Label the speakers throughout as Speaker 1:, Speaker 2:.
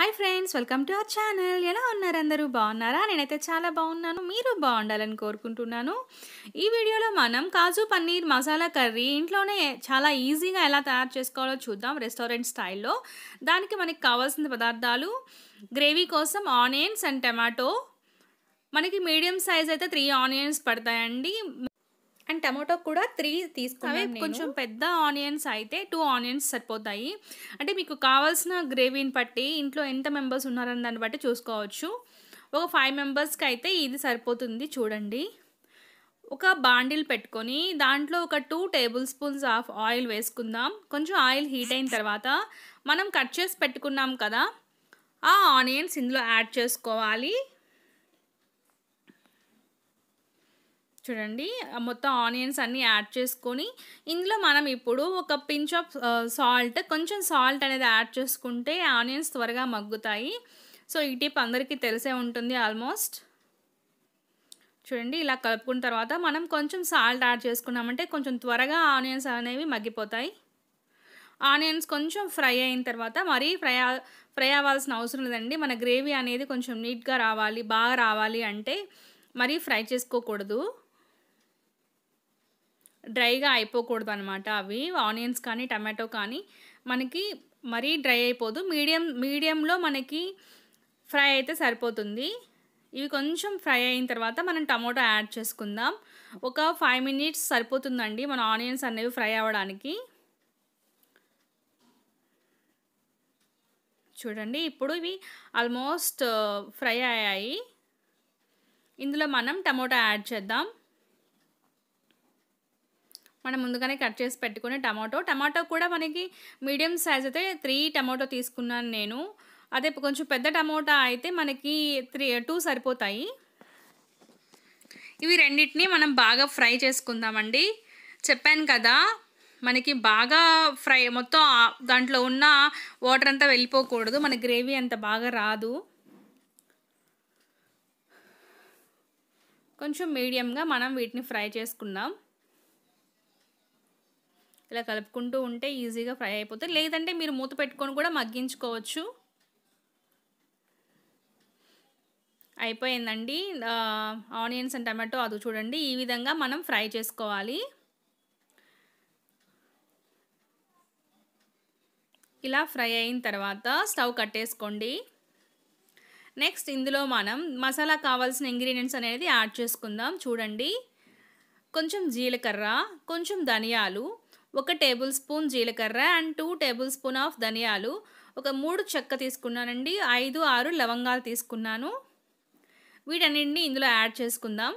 Speaker 1: hi friends welcome to our channel ఎలా ఉన్నారు అందరూ బాగున్నారా నేనైతే చాలా బాగున్నాను మీరు బాగుండాలని కోరుకుంటున్నాను ఈ వీడియోలో మనం కాజు పన్నీర్ మసాలా కర్రీ ఇంట్లోనే చాలా ఈజీగా ఎలా తయారు చేసుకోవాలో చూద్దాం రెస్టారెంట్ స్టైల్లో దానికి మనకి కావాల్సిన పదార్థాలు గ్రేవీ కోసం ఆనియన్స్ అండ్ టమాటో మనకి మీడియం సైజ్ అయితే త్రీ ఆనియన్స్ పడతాయండి అండ్ టమాటో కూడా త్రీ తీసుకున్నాను కొంచెం పెద్ద ఆనియన్స్ అయితే టూ ఆనియన్స్ సరిపోతాయి అంటే మీకు కావాల్సిన గ్రేవీని బట్టి ఇంట్లో ఎంత మెంబర్స్ ఉన్నారని దాన్ని బట్టి చూసుకోవచ్చు ఒక ఫైవ్ మెంబర్స్కి అయితే ఇది సరిపోతుంది చూడండి ఒక బాండిల్ పెట్టుకొని దాంట్లో ఒక two tablespoons of oil వేసుకుందాం కొంచెం ఆయిల్ హీట్ అయిన తర్వాత మనం కట్ చేసి పెట్టుకున్నాం కదా ఆ ఆనియన్స్ ఇందులో యాడ్ చేసుకోవాలి చూడండి మొత్తం ఆనియన్స్ అన్నీ యాడ్ చేసుకొని ఇందులో మనం ఇప్పుడు ఒక పించ్ ఆఫ్ సాల్ట్ కొంచెం సాల్ట్ అనేది యాడ్ చేసుకుంటే ఆనియన్స్ త్వరగా మగ్గుతాయి సో ఈ టిప్ అందరికీ తెలిసే ఉంటుంది ఆల్మోస్ట్ చూడండి ఇలా కలుపుకున్న తర్వాత మనం కొంచెం సాల్ట్ యాడ్ చేసుకున్నామంటే కొంచెం త్వరగా ఆనియన్స్ అనేవి మగ్గిపోతాయి ఆనియన్స్ కొంచెం ఫ్రై అయిన తర్వాత మరీ ఫ్రై ఫ్రై అవ్వాల్సిన అవసరం లేదండి మన గ్రేవీ అనేది కొంచెం నీట్గా రావాలి బాగా రావాలి అంటే మరీ ఫ్రై చేసుకోకూడదు డ్రైగా అయిపోకూడదు అనమాట అవి ఆనియన్స్ కానీ టమాటో కానీ మనకి మరీ డ్రై అయిపోదు మీడియం మీడియంలో మనకి ఫ్రై అయితే సరిపోతుంది ఇవి కొంచెం ఫ్రై అయిన తర్వాత మనం టమాటో యాడ్ చేసుకుందాం ఒక ఫైవ్ మినిట్స్ సరిపోతుందండి మన ఆనియన్స్ అనేవి ఫ్రై అవ్వడానికి చూడండి ఇప్పుడు ఇవి ఆల్మోస్ట్ ఫ్రై అయ్యాయి ఇందులో మనం టమోటా యాడ్ చేద్దాం మనం ముందుగానే కట్ చేసి పెట్టుకునే టమాటో టమాటో కూడా మనకి మీడియం సైజ్ అయితే త్రీ టమాటో తీసుకున్నాను నేను అదే కొంచెం పెద్ద టమాటా అయితే మనకి త్రీ టూ సరిపోతాయి ఇవి రెండింటిని మనం బాగా ఫ్రై చేసుకుందామండి చెప్పాను కదా మనకి బాగా ఫ్రై మొత్తం దాంట్లో ఉన్న వాటర్ అంతా వెళ్ళిపోకూడదు మన గ్రేవీ అంత బాగా రాదు కొంచెం మీడియంగా మనం వీటిని ఫ్రై చేసుకుందాం ఇలా కలుపుకుంటూ ఉంటే ఈజీగా ఫ్రై అయిపోతుంది లేదంటే మీరు మూత పెట్టుకొని కూడా మగ్గించుకోవచ్చు అయిపోయిందండి ఆనియన్స్ అండ్ టమాటో అది చూడండి ఈ విధంగా మనం ఫ్రై చేసుకోవాలి ఇలా ఫ్రై అయిన తర్వాత స్టవ్ కట్టేసుకోండి నెక్స్ట్ ఇందులో మనం మసాలా కావాల్సిన ఇంగ్రీడియంట్స్ అనేది యాడ్ చేసుకుందాం చూడండి కొంచెం జీలకర్ర కొంచెం ధనియాలు ఒక టేబుల్ స్పూన్ జీలకర్ర and two tablespoon of ధనియాలు ఒక మూడు చెక్క తీసుకున్నానండి ఐదు ఆరు లవంగాలు తీసుకున్నాను వీటన్నింటిని ఇందులో యాడ్ చేసుకుందాం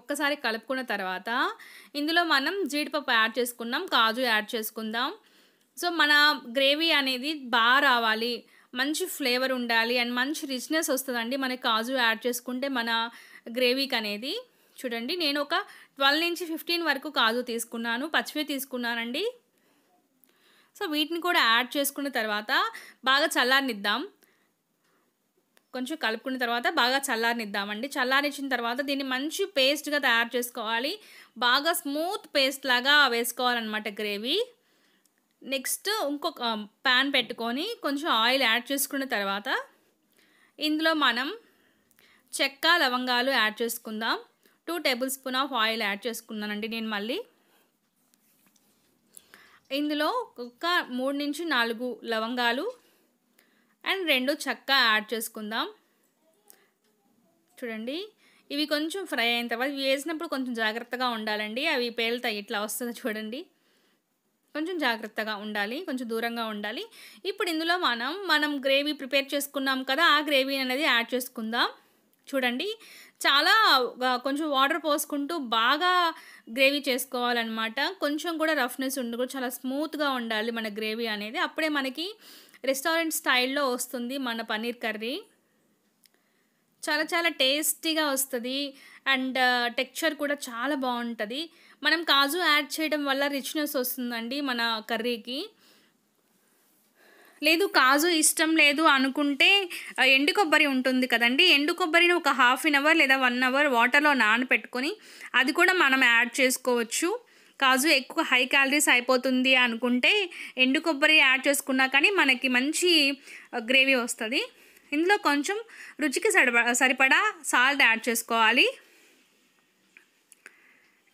Speaker 1: ఒక్కసారి కలుపుకున్న తర్వాత ఇందులో మనం జీడిపప్పు యాడ్ చేసుకున్నాం కాజు యాడ్ చేసుకుందాం సో మన గ్రేవీ అనేది బాగా రావాలి మంచి ఫ్లేవర్ ఉండాలి అండ్ మంచి రిచ్నెస్ వస్తుందండి మన కాజు యాడ్ చేసుకుంటే మన గ్రేవీకి అనేది చూడండి నేను ఒక ట్వెల్వ్ నుంచి ఫిఫ్టీన్ వరకు కాజు తీసుకున్నాను పచ్చివే తీసుకున్నానండి సో వీటిని కూడా యాడ్ చేసుకున్న తర్వాత బాగా చల్లారనిద్దాం కొంచెం కలుపుకున్న తర్వాత బాగా చల్లారనిద్దామండి చల్లారించిన తర్వాత దీన్ని మంచి పేస్ట్గా తయారు చేసుకోవాలి బాగా స్మూత్ పేస్ట్ లాగా వేసుకోవాలన్నమాట గ్రేవీ నెక్స్ట్ ఇంకొక ప్యాన్ పెట్టుకొని కొంచెం ఆయిల్ యాడ్ చేసుకున్న తర్వాత ఇందులో మనం చెక్క లవంగాలు యాడ్ చేసుకుందాం two tablespoon of oil add చేసుకున్నానండి నేను మళ్ళీ ఇందులో ఒక మూడు నుంచి నాలుగు లవంగాలు అండ్ రెండు చక్క యాడ్ చేసుకుందాం చూడండి ఇవి కొంచెం ఫ్రై అయిన తర్వాత ఇవి వేసినప్పుడు కొంచెం జాగ్రత్తగా ఉండాలండి అవి పేలుతాయి ఇట్లా వస్తుంది చూడండి కొంచెం జాగ్రత్తగా ఉండాలి కొంచెం దూరంగా ఉండాలి ఇప్పుడు ఇందులో మనం మనం గ్రేవీ ప్రిపేర్ చేసుకున్నాం కదా ఆ గ్రేవీ అనేది యాడ్ చేసుకుందాం చూడండి చాలా కొంచెం వాటర్ పోసుకుంటూ బాగా గ్రేవీ చేసుకోవాలన్నమాట కొంచెం కూడా రఫ్నెస్ ఉండకూడదు చాలా స్మూత్గా ఉండాలి మన గ్రేవీ అనేది అప్పుడే మనకి రెస్టారెంట్ స్టైల్లో వస్తుంది మన పన్నీర్ కర్రీ చాలా చాలా టేస్టీగా వస్తుంది అండ్ టెక్చర్ కూడా చాలా బాగుంటుంది మనం కాజు యాడ్ చేయడం వల్ల రిచ్నెస్ వస్తుందండి మన కర్రీకి లేదు కాజు ఇష్టం లేదు అనుకుంటే ఎండు కొబ్బరి ఉంటుంది కదండి ఎండు కొబ్బరిని ఒక హాఫ్ అన్ అవర్ లేదా వన్ అవర్ వాటర్లో నానబెట్టుకొని అది కూడా మనం యాడ్ చేసుకోవచ్చు కాజు ఎక్కువ హై క్యాలరీస్ అయిపోతుంది అనుకుంటే ఎండు కొబ్బరి యాడ్ చేసుకున్నా కానీ మనకి మంచి గ్రేవీ వస్తుంది ఇందులో కొంచెం రుచికి సరిపడా సాల్ట్ యాడ్ చేసుకోవాలి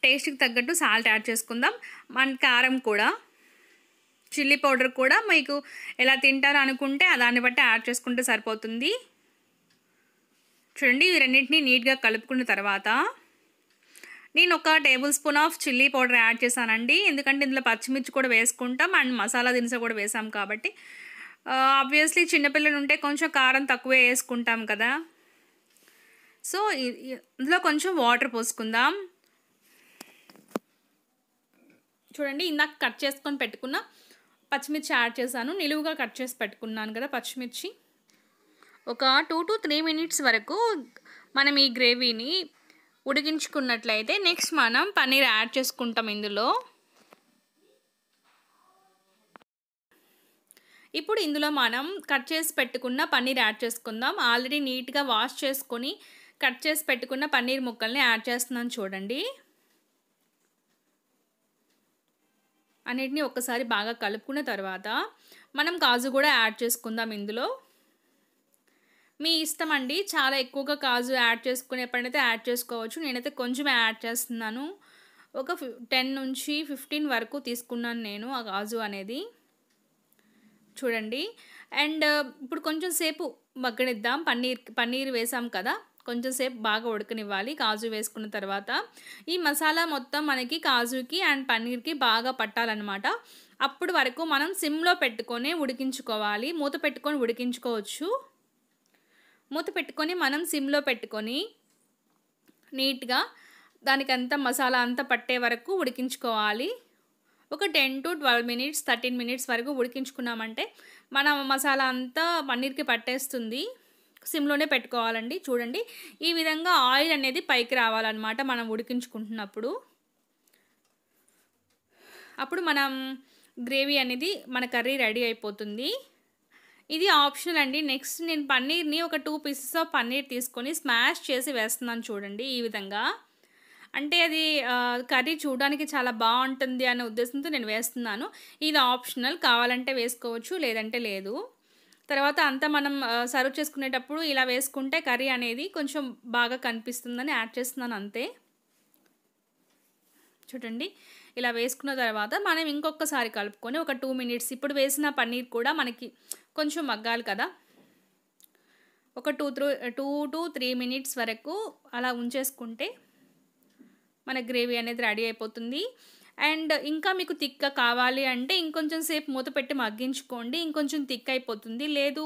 Speaker 1: టేస్ట్కి తగ్గట్టు సాల్ట్ యాడ్ చేసుకుందాం మన కారం కూడా చిల్లీ పౌడర్ కూడా మీకు ఎలా తింటారు అనుకుంటే దాన్ని బట్టి యాడ్ చేసుకుంటే సరిపోతుంది చూడండి ఇవి రెండింటినీ నీట్గా కలుపుకున్న తర్వాత నేను ఒక tablespoon of chilli powder add చేశానండి ఎందుకంటే ఇందులో పచ్చిమిర్చి కూడా వేసుకుంటాం అండ్ మసాలా దినుసు కూడా వేసాం కాబట్టి ఆబ్వియస్లీ చిన్నపిల్లలు ఉంటే కొంచెం కారం తక్కువే వేసుకుంటాం కదా సో ఇందులో కొంచెం వాటర్ పోసుకుందాం చూడండి ఇందాక కట్ చేసుకొని పెట్టుకున్న పచ్చిమిర్చి యాడ్ చేశాను నిలువుగా కట్ చేసి పెట్టుకున్నాను కదా పచ్చిమిర్చి ఒక టూ టు త్రీ మినిట్స్ వరకు మనం ఈ గ్రేవీని ఉడికించుకున్నట్లయితే నెక్స్ట్ మనం పన్నీర్ యాడ్ చేసుకుంటాం ఇందులో ఇప్పుడు ఇందులో మనం కట్ చేసి పెట్టుకున్న పన్నీర్ యాడ్ చేసుకుందాం ఆల్రెడీ నీట్గా వాష్ చేసుకొని కట్ చేసి పెట్టుకున్న పన్నీర్ ముక్కల్ని యాడ్ చేస్తున్నాను చూడండి అన్నిటిని ఒక్కసారి బాగా కలుపుకున్న తర్వాత మనం కాజు కూడా యాడ్ చేసుకుందాం ఇందులో మీ ఇష్టం అండి చాలా ఎక్కువగా కాజు యాడ్ చేసుకునే పనైతే యాడ్ చేసుకోవచ్చు నేనైతే కొంచెం యాడ్ చేస్తున్నాను ఒక టెన్ నుంచి ఫిఫ్టీన్ వరకు తీసుకున్నాను నేను ఆ కాజు అనేది చూడండి అండ్ ఇప్పుడు కొంచెం సేపు మగ్గనిద్దాం పన్నీర్ పన్నీర్ వేసాం కదా కొంచెం సేపు బాగా ఉడకనివ్వాలి కాజు వేసుకున్న తర్వాత ఈ మసాలా మొత్తం మనకి కాజుకి అండ్ పన్నీర్కి బాగా పట్టాలన్నమాట అప్పుడు వరకు మనం సిమ్లో పెట్టుకొని ఉడికించుకోవాలి మూత పెట్టుకొని ఉడికించుకోవచ్చు మూత పెట్టుకొని మనం సిమ్లో పెట్టుకొని నీట్గా దానికంతా మసాలా అంతా పట్టే వరకు ఉడికించుకోవాలి ఒక ten to twelve minutes thirteen minutes వరకు ఉడికించుకున్నామంటే మన మసాలా అంతా పన్నీర్కి పట్టేస్తుంది సిమ్లోనే పెట్టుకోవాలండి చూడండి ఈ విధంగా ఆయిల్ అనేది పైకి రావాలన్నమాట మనం ఉడికించుకుంటున్నప్పుడు అప్పుడు మనం గ్రేవీ అనేది మన కర్రీ రెడీ అయిపోతుంది ఇది ఆప్షనల్ అండి నెక్స్ట్ నేను పన్నీర్ని ఒక టూ పీసెస్ ఆఫ్ పన్నీర్ తీసుకొని స్మాష్ చేసి వేస్తున్నాను చూడండి ఈ విధంగా అంటే అది కర్రీ చూడడానికి చాలా బాగుంటుంది అనే ఉద్దేశంతో నేను వేస్తున్నాను ఇది ఆప్షనల్ కావాలంటే వేసుకోవచ్చు లేదంటే లేదు తర్వాత అంతా మనం సర్వ్ చేసుకునేటప్పుడు ఇలా వేసుకుంటే కర్రీ అనేది కొంచెం బాగా కనిపిస్తుందని యాడ్ చేస్తున్నాను అంతే చూడండి ఇలా వేసుకున్న తర్వాత మనం ఇంకొకసారి కలుపుకొని ఒక టూ మినిట్స్ ఇప్పుడు వేసిన పన్నీర్ కూడా మనకి కొంచెం మగ్గాలి కదా ఒక two through two to three minutes వరకు అలా ఉంచేసుకుంటే మన గ్రేవీ అనేది రెడీ అయిపోతుంది అండ్ ఇంకా మీకు తిక్క కావాలి అంటే ఇంకొంచెం సేపు మూత పెట్టి మగ్గించుకోండి ఇంకొంచెం తిక్ అయిపోతుంది లేదు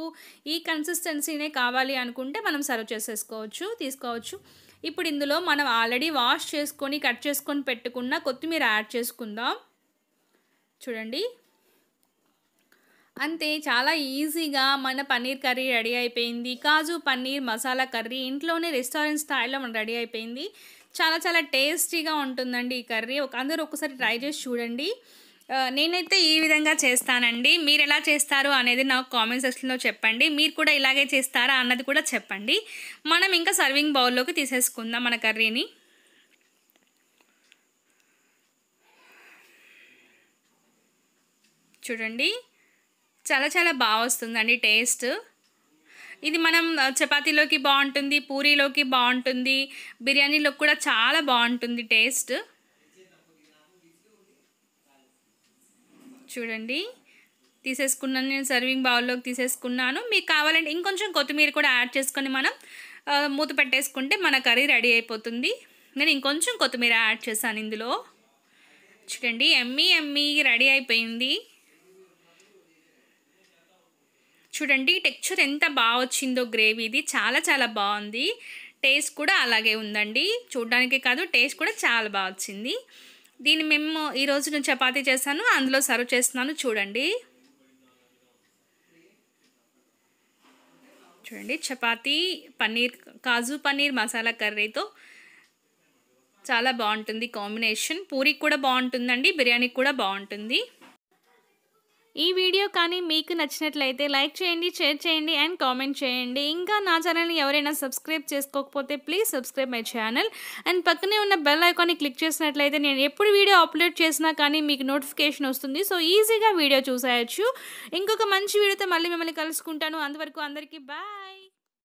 Speaker 1: ఈ కన్సిస్టెన్సీనే కావాలి అనుకుంటే మనం సర్వ్ చేసేసుకోవచ్చు తీసుకోవచ్చు ఇప్పుడు ఇందులో మనం ఆల్రెడీ వాష్ చేసుకొని కట్ చేసుకొని పెట్టుకున్న కొత్తిమీర యాడ్ చేసుకుందాం చూడండి అంతే చాలా ఈజీగా మన పన్నీర్ కర్రీ రెడీ అయిపోయింది కాజు పన్నీర్ మసాలా కర్రీ ఇంట్లోనే రెస్టారెంట్ స్థాయిలో మనం రెడీ అయిపోయింది చాలా చాలా టేస్టీగా ఉంటుందండి ఈ కర్రీ ఒక అందరూ ఒకసారి ట్రై చేసి చూడండి నేనైతే ఈ విధంగా చేస్తానండి మీరు ఎలా చేస్తారు అనేది నాకు కామెంట్ సెక్షన్లో చెప్పండి మీరు కూడా ఇలాగే చేస్తారా అన్నది కూడా చెప్పండి మనం ఇంకా సర్వింగ్ బౌల్లోకి తీసేసుకుందాం మన కర్రీని చూడండి చాలా చాలా బాగా వస్తుందండి టేస్ట్ ఇది మనం చపాతీలోకి బాగుంటుంది పూరీలోకి బాగుంటుంది బిర్యానీలో కూడా చాలా బాగుంటుంది టేస్ట్ చూడండి తీసేసుకున్నాను నేను సర్వింగ్ బౌల్లోకి తీసేసుకున్నాను మీకు కావాలంటే ఇంకొంచెం కొత్తిమీర కూడా యాడ్ చేసుకొని మనం మూత పెట్టేసుకుంటే మన కర్రీ రెడీ అయిపోతుంది నేను ఇంకొంచెం కొత్తిమీర యాడ్ చేశాను ఇందులో చూడండి ఎమ్మి ఎమ్మి రెడీ అయిపోయింది చూడండి టెక్చర్ ఎంత బాగా వచ్చిందో గ్రేవీది చాలా చాలా బాగుంది టేస్ట్ కూడా అలాగే ఉందండి చూడడానికి కాదు టేస్ట్ కూడా చాలా బాగా వచ్చింది దీన్ని మేము ఈరోజు నేను చపాతీ చేశాను అందులో సర్వ్ చేస్తున్నాను చూడండి చూడండి చపాతీ పన్నీర్ కాజు పన్నీర్ మసాలా కర్రీతో చాలా బాగుంటుంది కాంబినేషన్ పూరికి కూడా బాగుంటుందండి బిర్యానీకి కూడా బాగుంటుంది ఈ వీడియో కానీ మీకు నచ్చినట్లయితే లైక్ చేయండి షేర్ చేయండి అండ్ కామెంట్ చేయండి ఇంకా నా ఛానల్ని ఎవరైనా సబ్స్క్రైబ్ చేసుకోకపోతే please subscribe my channel and పక్కనే ఉన్న బెల్ ఐకాన్ని క్లిక్ చేసినట్లయితే నేను ఎప్పుడు వీడియో అప్లోడ్ చేసినా కానీ మీకు నోటిఫికేషన్ వస్తుంది సో ఈజీగా వీడియో చూసేయచ్చు ఇంకొక మంచి వీడియోతో మళ్ళీ మిమ్మల్ని కలుసుకుంటాను అంతవరకు అందరికీ బాయ్